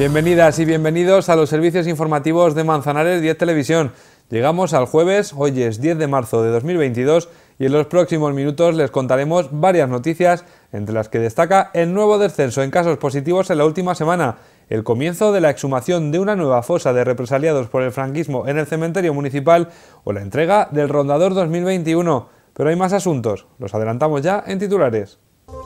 Bienvenidas y bienvenidos a los servicios informativos de Manzanares 10 Televisión. Llegamos al jueves, hoy es 10 de marzo de 2022 y en los próximos minutos les contaremos varias noticias, entre las que destaca el nuevo descenso en casos positivos en la última semana, el comienzo de la exhumación de una nueva fosa de represaliados por el franquismo en el cementerio municipal o la entrega del Rondador 2021. Pero hay más asuntos, los adelantamos ya en titulares.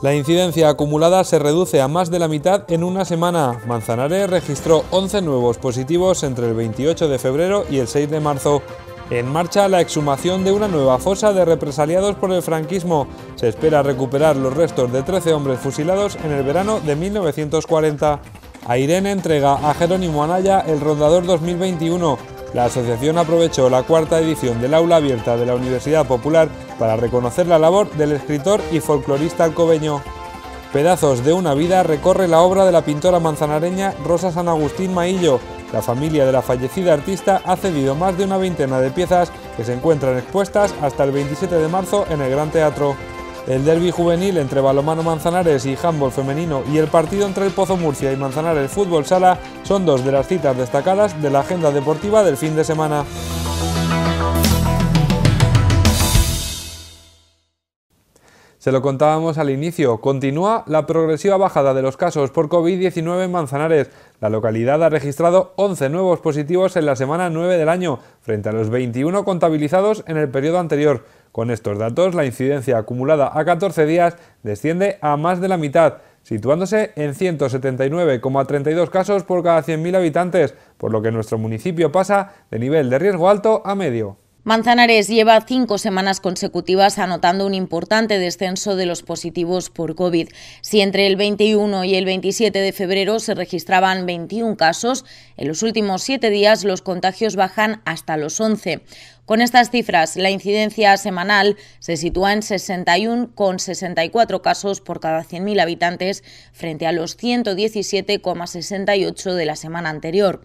La incidencia acumulada se reduce a más de la mitad en una semana. Manzanares registró 11 nuevos positivos entre el 28 de febrero y el 6 de marzo. En marcha la exhumación de una nueva fosa de represaliados por el franquismo. Se espera recuperar los restos de 13 hombres fusilados en el verano de 1940. A entrega a Jerónimo Anaya el Rondador 2021. La asociación aprovechó la cuarta edición del aula abierta de la Universidad Popular para reconocer la labor del escritor y folclorista alcobeño. Pedazos de una vida recorre la obra de la pintora manzanareña Rosa San Agustín Maillo. La familia de la fallecida artista ha cedido más de una veintena de piezas que se encuentran expuestas hasta el 27 de marzo en el Gran Teatro. El derby juvenil entre balomano Manzanares y handball femenino y el partido entre el Pozo Murcia y Manzanares Fútbol Sala son dos de las citas destacadas de la agenda deportiva del fin de semana. Se lo contábamos al inicio, continúa la progresiva bajada de los casos por COVID-19 en Manzanares. La localidad ha registrado 11 nuevos positivos en la semana 9 del año, frente a los 21 contabilizados en el periodo anterior. Con estos datos, la incidencia acumulada a 14 días desciende a más de la mitad, situándose en 179,32 casos por cada 100.000 habitantes, por lo que nuestro municipio pasa de nivel de riesgo alto a medio. Manzanares lleva cinco semanas consecutivas anotando un importante descenso de los positivos por COVID. Si entre el 21 y el 27 de febrero se registraban 21 casos, en los últimos siete días los contagios bajan hasta los 11. Con estas cifras, la incidencia semanal se sitúa en 61,64 casos por cada 100.000 habitantes frente a los 117,68 de la semana anterior.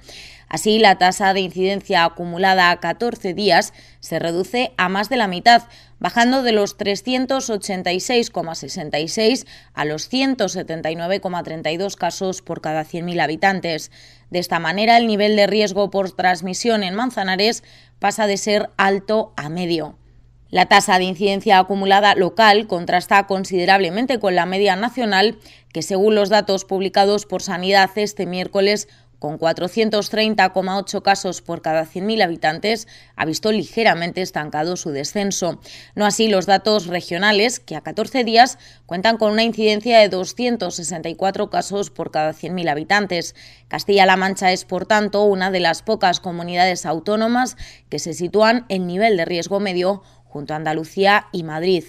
Así, la tasa de incidencia acumulada a 14 días se reduce a más de la mitad, bajando de los 386,66 a los 179,32 casos por cada 100.000 habitantes. De esta manera, el nivel de riesgo por transmisión en Manzanares pasa de ser alto a medio. La tasa de incidencia acumulada local contrasta considerablemente con la media nacional, que según los datos publicados por Sanidad este miércoles con 430,8 casos por cada 100.000 habitantes, ha visto ligeramente estancado su descenso. No así los datos regionales, que a 14 días cuentan con una incidencia de 264 casos por cada 100.000 habitantes. Castilla-La Mancha es, por tanto, una de las pocas comunidades autónomas que se sitúan en nivel de riesgo medio junto a Andalucía y Madrid.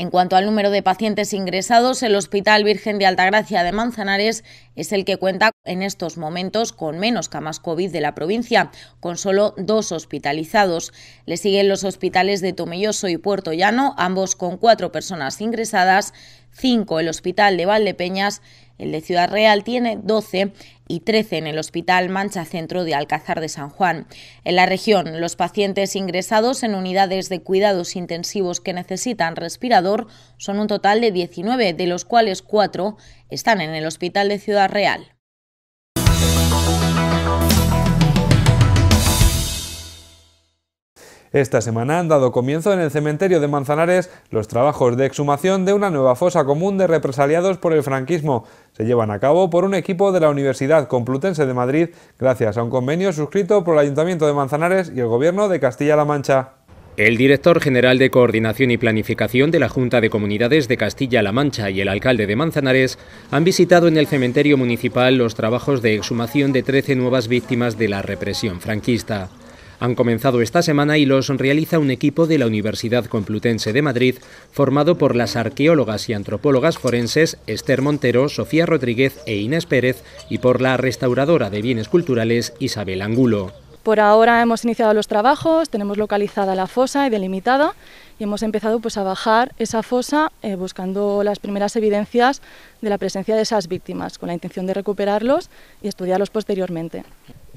En cuanto al número de pacientes ingresados, el Hospital Virgen de Altagracia de Manzanares es el que cuenta en estos momentos con menos camas COVID de la provincia, con solo dos hospitalizados. Le siguen los hospitales de Tomelloso y Puerto Llano, ambos con cuatro personas ingresadas, cinco el Hospital de Valdepeñas, el de Ciudad Real tiene 12 y 13 en el Hospital Mancha Centro de Alcázar de San Juan. En la región, los pacientes ingresados en unidades de cuidados intensivos que necesitan respirador son un total de 19, de los cuales 4 están en el Hospital de Ciudad Real. Esta semana han dado comienzo en el cementerio de Manzanares los trabajos de exhumación de una nueva fosa común de represaliados por el franquismo. Se llevan a cabo por un equipo de la Universidad Complutense de Madrid gracias a un convenio suscrito por el Ayuntamiento de Manzanares y el Gobierno de Castilla-La Mancha. El director general de Coordinación y Planificación de la Junta de Comunidades de Castilla-La Mancha y el alcalde de Manzanares han visitado en el cementerio municipal los trabajos de exhumación de 13 nuevas víctimas de la represión franquista han comenzado esta semana y los realiza un equipo de la Universidad Complutense de Madrid, formado por las arqueólogas y antropólogas forenses Esther Montero, Sofía Rodríguez e Inés Pérez y por la restauradora de bienes culturales Isabel Angulo. Por ahora hemos iniciado los trabajos, tenemos localizada la fosa y delimitada y hemos empezado pues, a bajar esa fosa eh, buscando las primeras evidencias de la presencia de esas víctimas con la intención de recuperarlos y estudiarlos posteriormente.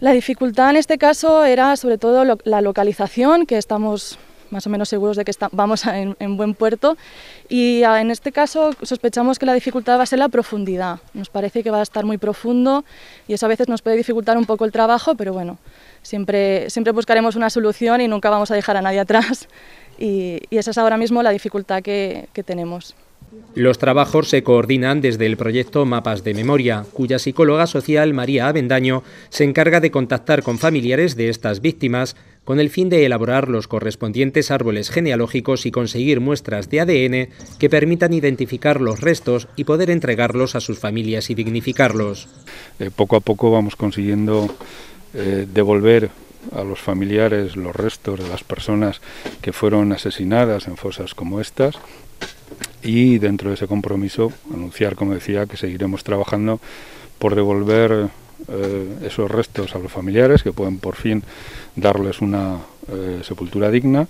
La dificultad en este caso era sobre todo la localización, que estamos más o menos seguros de que está, vamos en, buen puerto. Y ah, en este caso sospechamos que la dificultad va a ser la profundidad. Nos parece que va a estar muy profundo y eso a veces nos puede dificultar un poco el trabajo, pero bueno, siempre, siempre buscaremos una solución y nunca vamos a dejar a nadie atrás. Y, esa es ahora mismo la dificultad que tenemos. Los trabajos se coordinan desde el proyecto Mapas de Memoria, cuya psicóloga social María Avendaño se encarga de contactar con familiares de estas víctimas con el fin de elaborar los correspondientes árboles genealógicos y conseguir muestras de ADN que permitan identificar los restos y poder entregarlos a sus familias y dignificarlos. Eh, poco a poco vamos consiguiendo eh, devolver a los familiares los restos de las personas que fueron asesinadas en fosas como estas y dentro de ese compromiso anunciar, como decía, que seguiremos trabajando por devolver eh, esos restos a los familiares, que pueden por fin darles una eh, sepultura digna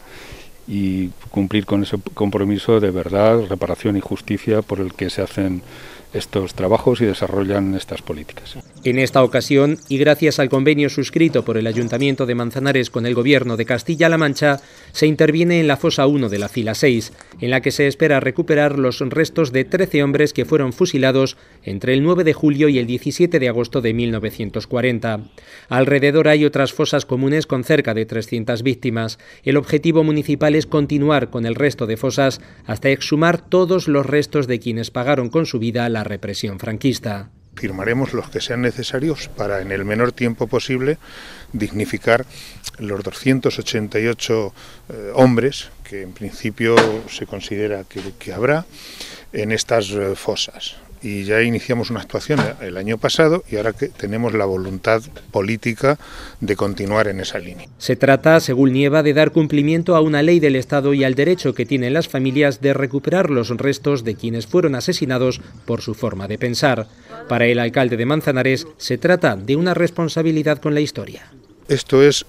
y cumplir con ese compromiso de verdad, reparación y justicia por el que se hacen estos trabajos y desarrollan estas políticas. En esta ocasión, y gracias al convenio suscrito por el Ayuntamiento de Manzanares con el Gobierno de Castilla-La Mancha, se interviene en la fosa 1 de la fila 6, en la que se espera recuperar los restos de 13 hombres que fueron fusilados entre el 9 de julio y el 17 de agosto de 1940. Alrededor hay otras fosas comunes con cerca de 300 víctimas. El objetivo municipal es continuar con el resto de fosas hasta exhumar todos los restos de quienes pagaron con su vida la represión franquista. Firmaremos los que sean necesarios para, en el menor tiempo posible, dignificar los 288 eh, hombres que en principio se considera que, habrá en estas eh, fosas y ya iniciamos una actuación el año pasado y ahora que tenemos la voluntad política de continuar en esa línea. Se trata, según Nieva, de dar cumplimiento a una ley del Estado y al derecho que tienen las familias de recuperar los restos de quienes fueron asesinados por su forma de pensar. Para el alcalde de Manzanares se trata de una responsabilidad con la historia. Esto es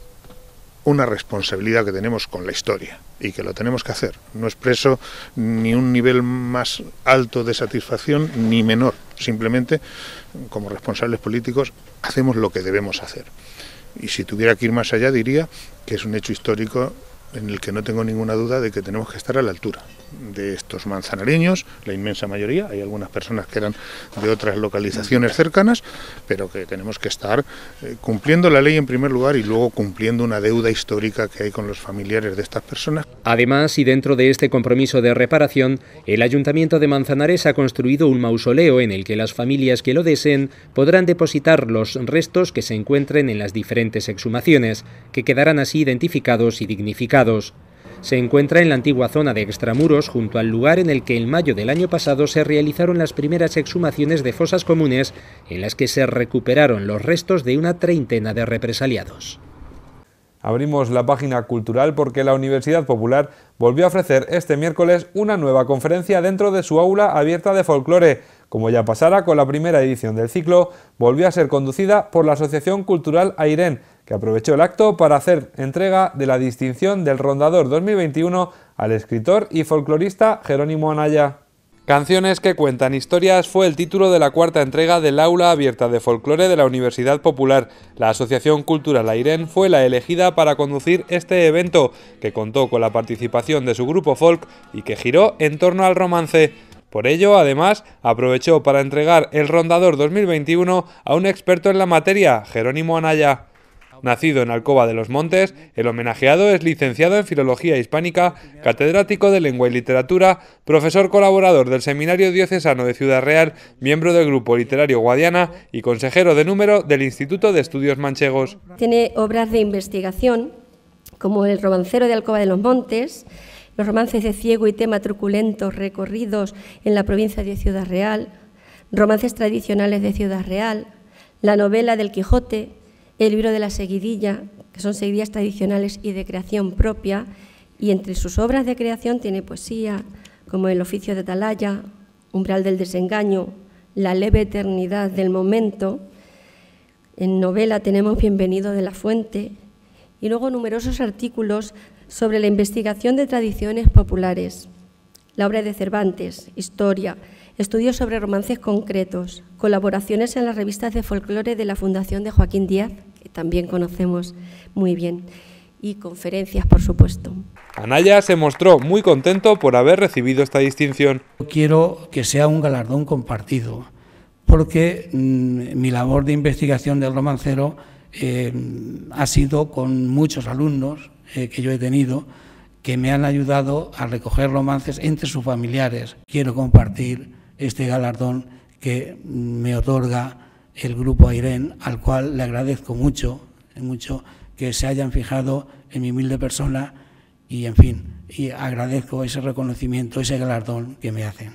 una responsabilidad que tenemos con la historia y que lo tenemos que hacer. No expreso ni un nivel más alto de satisfacción ni menor. Simplemente, como responsables políticos, hacemos lo que debemos hacer. Y si tuviera que ir más allá, diría que es un hecho histórico en el que no tengo ninguna duda de que tenemos que estar a la altura de estos manzanareños, la inmensa mayoría, hay algunas personas que eran de otras localizaciones cercanas, pero que tenemos que estar eh, cumpliendo la ley en primer lugar y luego cumpliendo una deuda histórica que hay con los familiares de estas personas. Además, y dentro de este compromiso de reparación, el Ayuntamiento de Manzanares ha construido un mausoleo en el que las familias que lo deseen podrán depositar los restos que se encuentren en las diferentes exhumaciones, que quedarán así identificados y dignificados se encuentra en la antigua zona de extramuros junto al lugar en el que en mayo del año pasado se realizaron las primeras exhumaciones de fosas comunes en las que se recuperaron los restos de una treintena de represaliados. Abrimos la página cultural porque la Universidad Popular volvió a ofrecer este miércoles una nueva conferencia dentro de su aula abierta de folclore. Como ya pasara con la primera edición del ciclo, volvió a ser conducida por la Asociación Cultural Airen que aprovechó el acto para hacer entrega de la distinción del Rondador 2021 al escritor y folclorista Jerónimo Anaya. Canciones que cuentan historias fue el título de la cuarta entrega del Aula Abierta de Folclore de la Universidad Popular. La Asociación Cultural Airen fue la elegida para conducir este evento, que contó con la participación de su grupo folk y que giró en torno al romance. Por ello, además, aprovechó para entregar el Rondador 2021 a un experto en la materia, Jerónimo Anaya. Nacido en Alcoba de los Montes, el homenajeado es licenciado en Filología Hispánica, catedrático de Lengua y Literatura, profesor colaborador del Seminario Diocesano de Ciudad Real, miembro del Grupo Literario Guadiana y consejero de número del Instituto de Estudios Manchegos. Tiene obras de investigación como El romancero de Alcoba de los Montes, los romances de ciego y tema truculentos recorridos en la provincia de Ciudad Real, romances tradicionales de Ciudad Real, la novela del Quijote, el libro de la seguidilla, que son seguidillas tradicionales y de creación propia, y entre sus obras de creación tiene poesía, como El oficio de Atalaya, Umbral del desengaño, La leve eternidad del momento. En novela tenemos Bienvenido de la Fuente y luego numerosos artículos sobre la investigación de tradiciones populares, la obra de Cervantes, Historia, estudios sobre romances concretos, colaboraciones en las revistas de folclore de la Fundación de Joaquín Díaz, que también conocemos muy bien, y conferencias, por supuesto. Anaya se mostró muy contento por haber recibido esta distinción. Quiero que sea un galardón compartido, porque mm, mi labor de investigación del romancero eh, ha sido con muchos alumnos eh, que yo he tenido, que me han ayudado a recoger romances entre sus familiares. Quiero compartir este galardón que me otorga el Grupo AIREN, al cual le agradezco mucho, mucho que se hayan fijado en mi humilde persona y, en fin, y agradezco ese reconocimiento, ese galardón que me hacen.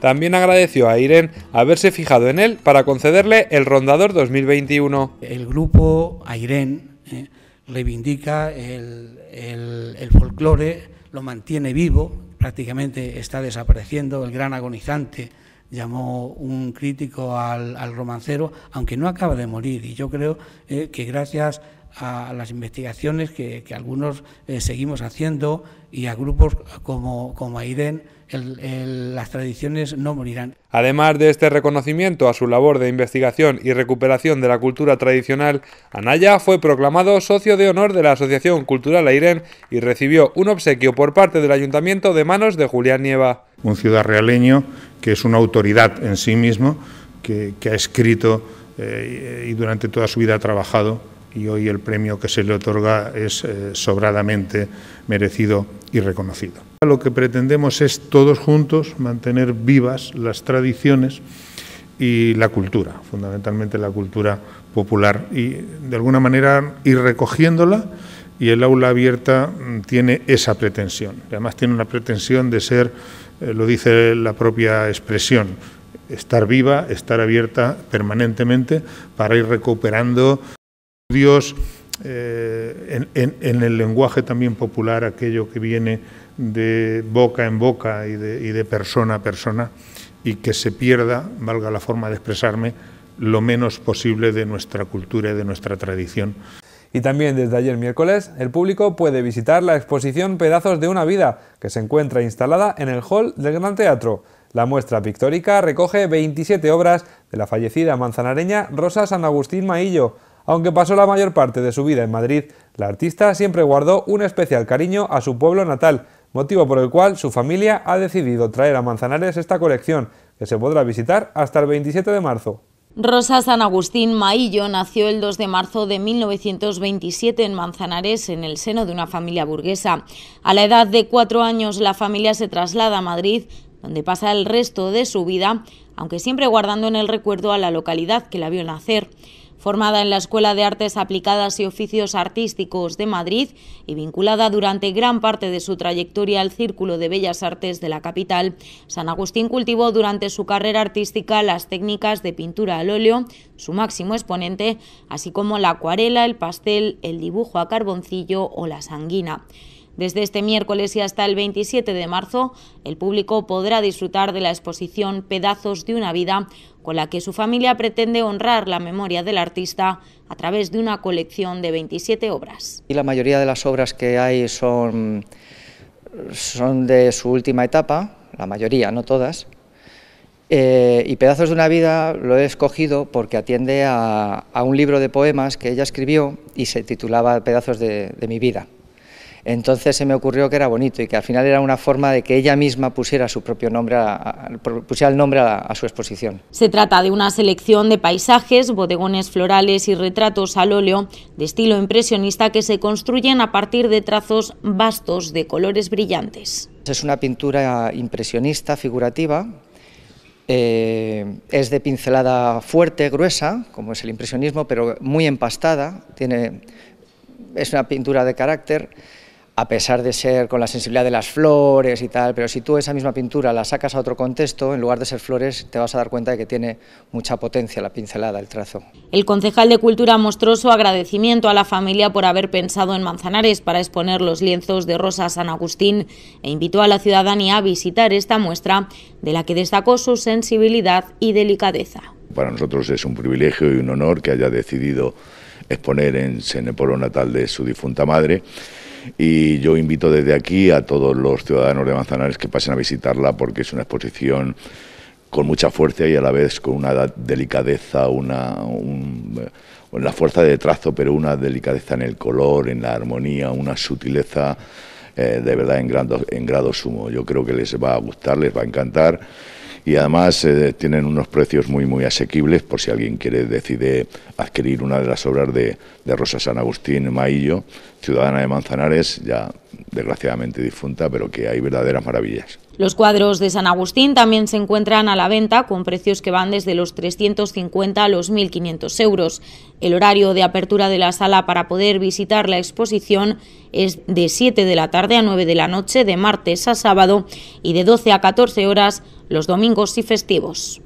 También agradeció a AIREN haberse fijado en él para concederle el Rondador 2021. El grupo AIREN eh, reivindica el, el, el folclore, lo mantiene vivo, prácticamente está desapareciendo el gran agonizante llamó un crítico al, romancero, aunque no acaba de morir. Y yo creo eh, que gracias a las investigaciones que, algunos eh, seguimos haciendo y a grupos como, como AIDEN, las tradiciones no morirán. Además de este reconocimiento a su labor de investigación y recuperación de la cultura tradicional, Anaya fue proclamado socio de honor de la Asociación Cultural AIREN y recibió un obsequio por parte del Ayuntamiento de manos de Julián Nieva. Un ciudad realeño que es una autoridad en sí mismo, que, ha escrito eh, y durante toda su vida ha trabajado y hoy el premio que se le otorga es eh, sobradamente merecido y reconocido. Lo que pretendemos es todos juntos mantener vivas las tradiciones y la cultura, fundamentalmente la cultura popular, y de alguna manera ir recogiéndola y el aula abierta mm, tiene esa pretensión. Además tiene una pretensión de ser, eh, lo dice la propia expresión, estar viva, estar abierta permanentemente para ir recuperando Dios eh, en, el lenguaje también popular, aquello que viene de boca en boca y de, y de, persona a persona, y que se pierda, valga la forma de expresarme, lo menos posible de nuestra cultura y de nuestra tradición. Y también desde ayer miércoles, el público puede visitar la exposición Pedazos de una vida, que se encuentra instalada en el hall del Gran Teatro. La muestra pictórica recoge 27 obras de la fallecida manzanareña Rosa San Agustín Maillo, aunque pasó la mayor parte de su vida en Madrid, la artista siempre guardó un especial cariño a su pueblo natal, motivo por el cual su familia ha decidido traer a Manzanares esta colección, que se podrá visitar hasta el 27 de marzo. Rosa San Agustín Maillo nació el 2 de marzo de 1927 en Manzanares, en el seno de una familia burguesa. A la edad de cuatro años, la familia se traslada a Madrid, donde pasa el resto de su vida, aunque siempre guardando en el recuerdo a la localidad que la vio nacer. Formada en la Escuela de Artes Aplicadas y Oficios Artísticos de Madrid y vinculada durante gran parte de su trayectoria al Círculo de Bellas Artes de la capital, San Agustín cultivó durante su carrera artística las técnicas de pintura al óleo, su máximo exponente, así como la acuarela, el pastel, el dibujo a carboncillo o la sanguina. Desde este miércoles y hasta el 27 de marzo, el público podrá disfrutar de la exposición Pedazos de una vida, con la que su familia pretende honrar la memoria del artista a través de una colección de 27 obras. Y la mayoría de las obras que hay son, son de su última etapa, la mayoría, no todas, eh, y Pedazos de una vida lo he escogido porque atiende a, un libro de poemas que ella escribió y se titulaba Pedazos de mi vida. Entonces se me ocurrió que era bonito y que al final era una forma de que ella misma pusiera su propio nombre, a, pusiera el nombre a, su exposición. Se trata de una selección de paisajes, bodegones florales y retratos al óleo de estilo impresionista que se construyen a partir de trazos vastos de colores brillantes. Es una pintura impresionista, figurativa. Eh, es de pincelada fuerte, gruesa, como es el impresionismo, pero muy empastada. Tiene, es una pintura de carácter a pesar de ser con la sensibilidad de las flores y tal, pero si tú esa misma pintura la sacas a otro contexto, en lugar de ser flores, te vas a dar cuenta de que tiene mucha potencia la pincelada, el trazo. El concejal de Cultura mostró su agradecimiento a la familia por haber pensado en Manzanares para exponer los lienzos de Rosa San Agustín e invitó a la ciudadanía a visitar esta muestra, de la que destacó su sensibilidad y delicadeza. Para nosotros es un privilegio y un honor que haya decidido exponer en, en natal de su difunta madre y yo invito desde aquí a todos los ciudadanos de Manzanares que pasen a visitarla porque es una exposición con mucha fuerza y a la vez con una delicadeza, una, eh, la fuerza de trazo, pero una delicadeza en el color, en la armonía, una sutileza eh, de verdad en, grado, en grado sumo. Yo creo que les va a gustar, les va a encantar y además eh, tienen unos precios muy muy asequibles por si alguien quiere decide adquirir una de las obras de, de Rosa San Agustín Maillo, ciudadana de Manzanares, ya desgraciadamente difunta, pero que hay verdaderas maravillas. Los cuadros de San Agustín también se encuentran a la venta con precios que van desde los 350 a los 1.500 euros. El horario de apertura de la sala para poder visitar la exposición es de 7 de la tarde a 9 de la noche de martes a sábado y de 12 a 14 horas los domingos y festivos.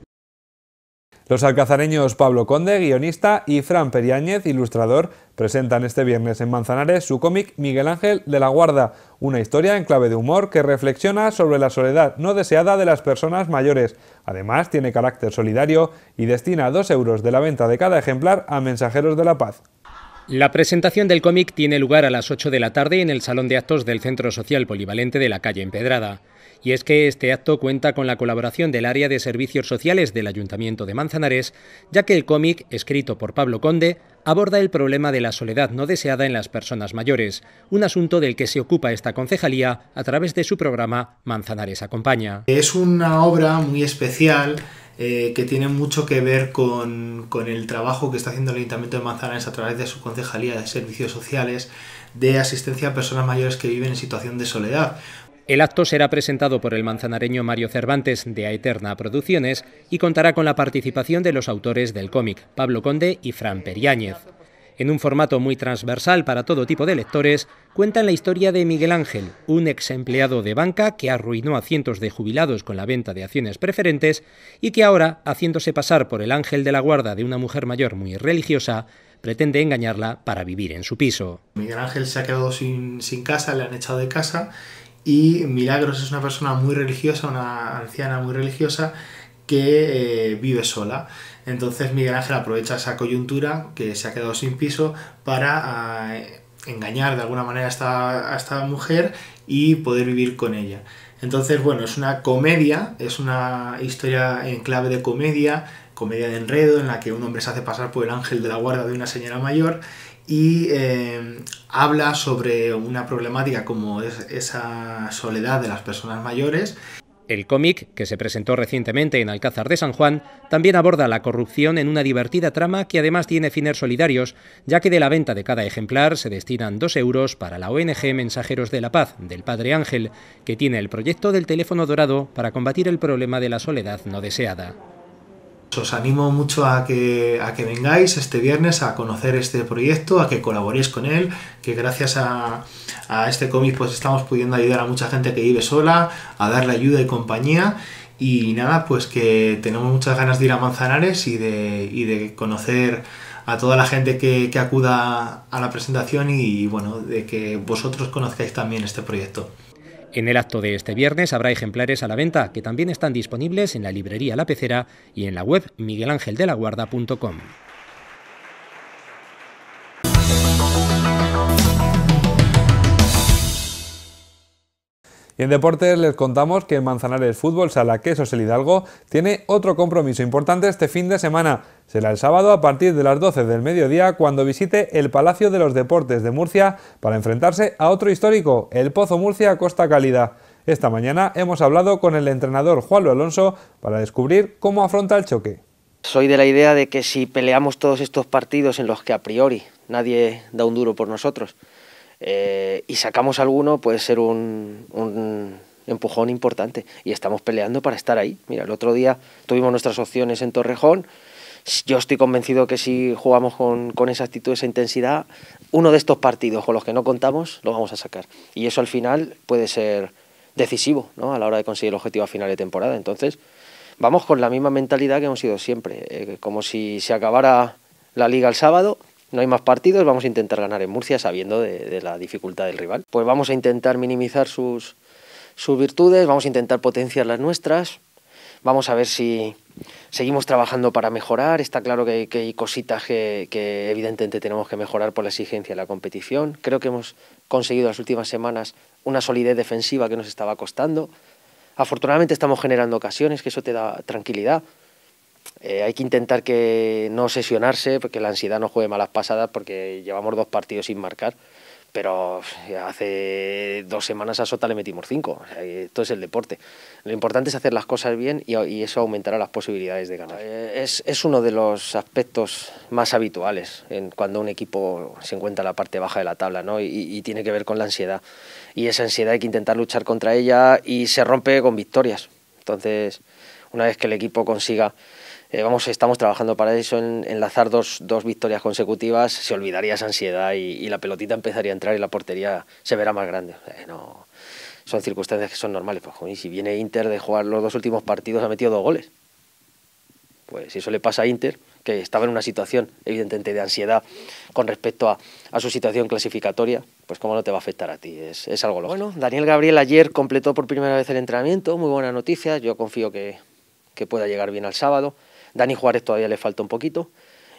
Los alcazareños Pablo Conde, guionista, y Fran Periáñez, ilustrador, presentan este viernes en Manzanares su cómic Miguel Ángel de la Guarda, una historia en clave de humor que reflexiona sobre la soledad no deseada de las personas mayores. Además, tiene carácter solidario y destina dos euros de la venta de cada ejemplar a Mensajeros de la Paz. La presentación del cómic tiene lugar a las 8 de la tarde en el Salón de Actos del Centro Social Polivalente de la calle Empedrada. Y es que este acto cuenta con la colaboración del área de servicios sociales del Ayuntamiento de Manzanares, ya que el cómic, escrito por Pablo Conde, aborda el problema de la soledad no deseada en las personas mayores, un asunto del que se ocupa esta concejalía a través de su programa Manzanares Acompaña. Es una obra muy especial eh, que tiene mucho que ver con, con, el trabajo que está haciendo el Ayuntamiento de Manzanares a través de su Concejalía de Servicios Sociales de asistencia a personas mayores que viven en situación de soledad. El acto será presentado por el manzanareño Mario Cervantes de Aeterna Producciones y contará con la participación de los autores del cómic, Pablo Conde y Fran Periáñez. En un formato muy transversal para todo tipo de lectores, cuentan la historia de Miguel Ángel, un ex empleado de banca que arruinó a cientos de jubilados con la venta de acciones preferentes y que ahora, haciéndose pasar por el ángel de la guarda de una mujer mayor muy religiosa, pretende engañarla para vivir en su piso. Miguel Ángel se ha quedado sin, casa, le han echado de casa y Milagros es una persona muy religiosa, una anciana muy religiosa que eh, vive sola. Entonces Miguel Ángel aprovecha esa coyuntura que se ha quedado sin piso para ah, engañar de alguna manera a esta, mujer y poder vivir con ella. Entonces, bueno, es una comedia, es una historia en clave de comedia, comedia de enredo, en la que un hombre se hace pasar por el ángel de la guarda de una señora mayor y eh, habla sobre una problemática como es esa soledad de las personas mayores el cómic, que se presentó recientemente en Alcázar de San Juan, también aborda la corrupción en una divertida trama que además tiene fines solidarios, ya que de la venta de cada ejemplar se destinan dos euros para la ONG Mensajeros de la Paz del Padre Ángel, que tiene el proyecto del teléfono dorado para combatir el problema de la soledad no deseada. Pues os animo mucho a que, vengáis este viernes a conocer este proyecto, a que colaboréis con él, que gracias a, este cómic pues estamos pudiendo ayudar a mucha gente que vive sola, a darle ayuda y compañía. Y nada, pues que tenemos muchas ganas de ir a Manzanares y de, conocer a toda la gente que, acuda a la presentación y bueno, de que vosotros conozcáis también este proyecto. En el acto de este viernes habrá ejemplares a la venta que también están disponibles en la librería La Pecera y en la web miguelangeldelaguarda.com. Y en deportes les contamos que Manzanares Fútbol Sala Quesos El Hidalgo tiene otro compromiso importante este fin de semana. Será el sábado a partir de las 12 del mediodía cuando visite el Palacio de los Deportes de Murcia para enfrentarse a otro histórico, el Pozo Murcia Costa Cálida. Esta mañana hemos hablado con el entrenador Luis Alonso para descubrir cómo afronta el choque. Soy de la idea de que si peleamos todos estos partidos en los que a priori nadie da un duro por nosotros, eh, y sacamos alguno, puede ser un, empujón importante. Y estamos peleando para estar ahí. Mira, el otro día tuvimos nuestras opciones en Torrejón. Yo estoy convencido que si jugamos con, con esa actitud, esa intensidad, uno de estos partidos con los que no contamos lo vamos a sacar. Y eso al final puede ser decisivo ¿no? a la hora de conseguir el objetivo a final de temporada. Entonces, vamos con la misma mentalidad que hemos sido siempre, eh, como si se acabara la liga el sábado no hay más partidos, vamos a intentar ganar en Murcia sabiendo de, la dificultad del rival. Pues vamos a intentar minimizar sus, sus virtudes, vamos a intentar potenciar las nuestras, vamos a ver si seguimos trabajando para mejorar. Está claro que, hay cositas que, que, evidentemente tenemos que mejorar por la exigencia de la competición. Creo que hemos conseguido las últimas semanas una solidez defensiva que nos estaba costando. Afortunadamente estamos generando ocasiones, que eso te da tranquilidad. Eh, hay que intentar que no sesionarse, porque la ansiedad no juegue malas pasadas, porque llevamos dos partidos sin marcar. Pero eh, hace dos semanas a Sota le metimos cinco. esto es el deporte. Lo importante es hacer las cosas bien y, eso aumentará las posibilidades de ganar. Eh, es, es, uno de los aspectos más habituales en cuando un equipo se encuentra en la parte baja de la tabla ¿no? y tiene que ver con la ansiedad. Y esa ansiedad hay que intentar luchar contra ella y se rompe con victorias. Entonces, una vez que el equipo consiga eh, vamos, estamos trabajando para eso, en, enlazar dos, dos, victorias consecutivas, se olvidaría esa ansiedad y, la pelotita empezaría a entrar y la portería se verá más grande. no, son circunstancias que son normales. Pues, si viene Inter de jugar los dos últimos partidos, ha metido dos goles. Pues si eso le pasa a Inter, que estaba en una situación evidentemente de ansiedad con respecto a, su situación clasificatoria, pues cómo no te va a afectar a ti, es, algo lógico. Bueno, Daniel Gabriel ayer completó por primera vez el entrenamiento, muy buena noticia, yo confío que, que pueda llegar bien al sábado. Dani Juárez todavía le falta un poquito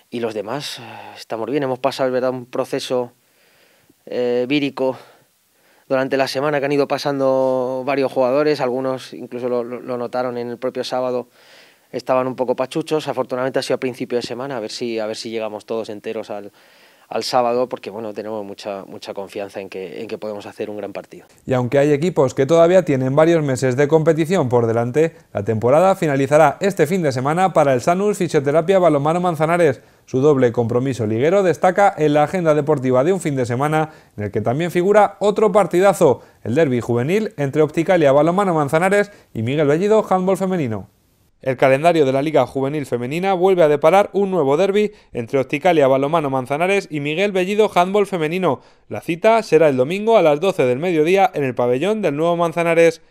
y los demás eh, estamos bien. Hemos pasado ¿verdad? un proceso eh, vírico durante la semana que han ido pasando varios jugadores, algunos incluso lo, notaron en el propio sábado, estaban un poco pachuchos, afortunadamente ha sido a principio de semana, a ver si, a ver si llegamos todos enteros al, al sábado porque bueno, tenemos mucha, mucha confianza en que, en que podemos hacer un gran partido. Y aunque hay equipos que todavía tienen varios meses de competición por delante, la temporada finalizará este fin de semana para el Sanus Fisioterapia Balomano Manzanares. Su doble compromiso liguero destaca en la agenda deportiva de un fin de semana en el que también figura otro partidazo, el derby juvenil entre Opticalia Balomano Manzanares y Miguel Bellido Handball Femenino. El calendario de la Liga Juvenil Femenina vuelve a deparar un nuevo derby entre Opticalia Balomano Manzanares y Miguel Bellido Handball Femenino. La cita será el domingo a las 12 del mediodía en el pabellón del Nuevo Manzanares.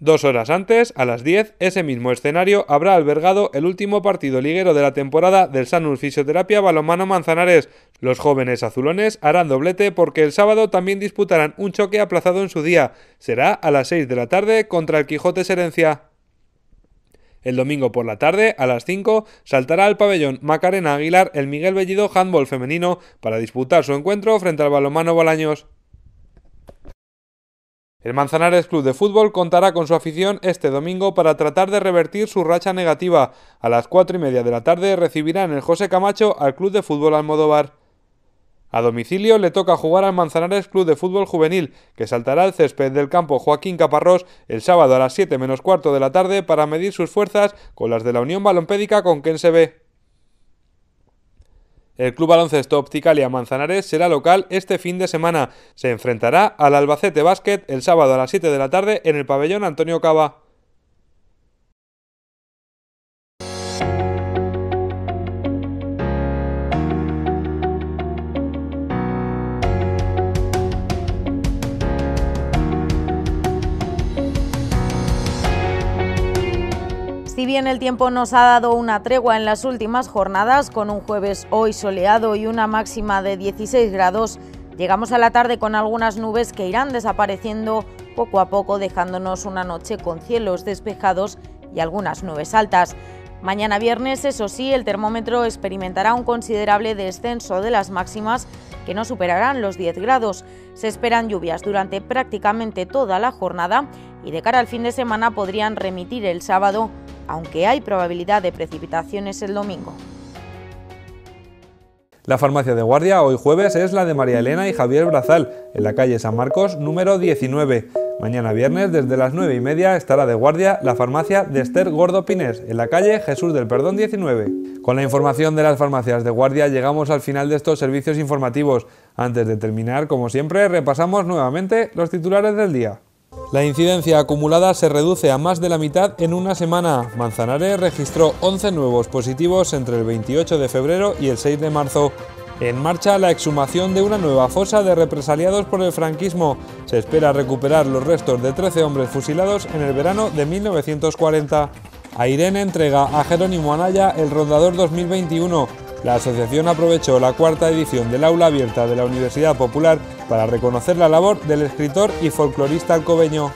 Dos horas antes, a las 10, ese mismo escenario habrá albergado el último partido liguero de la temporada del Sanus Fisioterapia Balomano Manzanares. Los jóvenes azulones harán doblete porque el sábado también disputarán un choque aplazado en su día. Será a las 6 de la tarde contra el Quijote Serencia. El domingo por la tarde, a las 5, saltará al pabellón Macarena Aguilar el Miguel Bellido handball femenino para disputar su encuentro frente al balomano Bolaños. El Manzanares Club de Fútbol contará con su afición este domingo para tratar de revertir su racha negativa. A las 4 y media de la tarde recibirán el José Camacho al Club de Fútbol Almodóvar. A domicilio le toca jugar al Manzanares Club de Fútbol Juvenil, que saltará al césped del campo Joaquín Caparrós el sábado a las 7 menos cuarto de la tarde para medir sus fuerzas con las de la Unión Balompédica con quien se ve. El Club Baloncesto Opticalia Manzanares será local este fin de semana. Se enfrentará al Albacete Basket el sábado a las 7 de la tarde en el pabellón Antonio Cava. bien el tiempo nos ha dado una tregua en las últimas jornadas, con un jueves hoy soleado y una máxima de 16 grados, llegamos a la tarde con algunas nubes que irán desapareciendo poco a poco, dejándonos una noche con cielos despejados y algunas nubes altas. Mañana viernes, eso sí, el termómetro experimentará un considerable descenso de las máximas que no superarán los 10 grados. Se esperan lluvias durante prácticamente toda la jornada y de cara al fin de semana podrían remitir el sábado aunque hay probabilidad de precipitaciones el domingo. La farmacia de guardia hoy jueves es la de María Elena y Javier Brazal, en la calle San Marcos número 19. Mañana viernes desde las 9 y media estará de guardia la farmacia de Esther Gordo Pines, en la calle Jesús del Perdón 19. Con la información de las farmacias de guardia llegamos al final de estos servicios informativos. Antes de terminar, como siempre, repasamos nuevamente los titulares del día. La incidencia acumulada se reduce a más de la mitad en una semana. Manzanares registró 11 nuevos positivos entre el 28 de febrero y el 6 de marzo. En marcha la exhumación de una nueva fosa de represaliados por el franquismo. Se espera recuperar los restos de 13 hombres fusilados en el verano de 1940. Irene entrega a Jerónimo Anaya el Rondador 2021. La asociación aprovechó la cuarta edición del aula abierta de la Universidad Popular para reconocer la labor del escritor y folclorista alcoveño.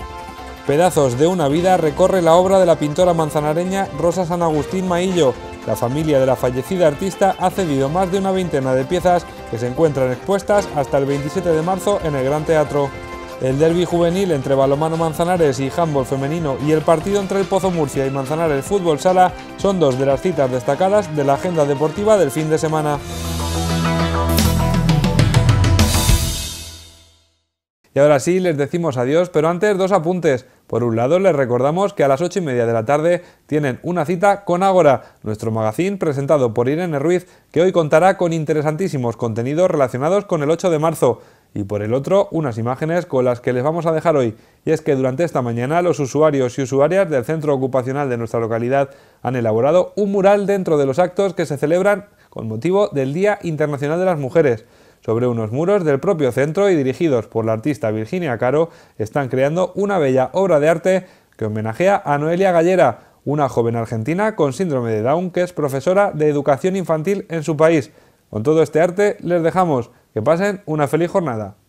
Pedazos de una vida recorre la obra de la pintora manzanareña Rosa San Agustín Maillo. La familia de la fallecida artista ha cedido más de una veintena de piezas que se encuentran expuestas hasta el 27 de marzo en el Gran Teatro. El derby juvenil entre Balomano Manzanares y Handball Femenino y el partido entre el Pozo Murcia y Manzanares Fútbol Sala son dos de las citas destacadas de la agenda deportiva del fin de semana. Y ahora sí, les decimos adiós, pero antes dos apuntes. Por un lado, les recordamos que a las 8 y media de la tarde tienen una cita con Ágora, nuestro magazine presentado por Irene Ruiz, que hoy contará con interesantísimos contenidos relacionados con el 8 de marzo. Y por el otro, unas imágenes con las que les vamos a dejar hoy. Y es que durante esta mañana los usuarios y usuarias del centro ocupacional de nuestra localidad han elaborado un mural dentro de los actos que se celebran con motivo del Día Internacional de las Mujeres sobre unos muros del propio centro y dirigidos por la artista Virginia Caro, están creando una bella obra de arte que homenajea a Noelia Gallera, una joven argentina con síndrome de Down que es profesora de educación infantil en su país. Con todo este arte les dejamos que pasen una feliz jornada.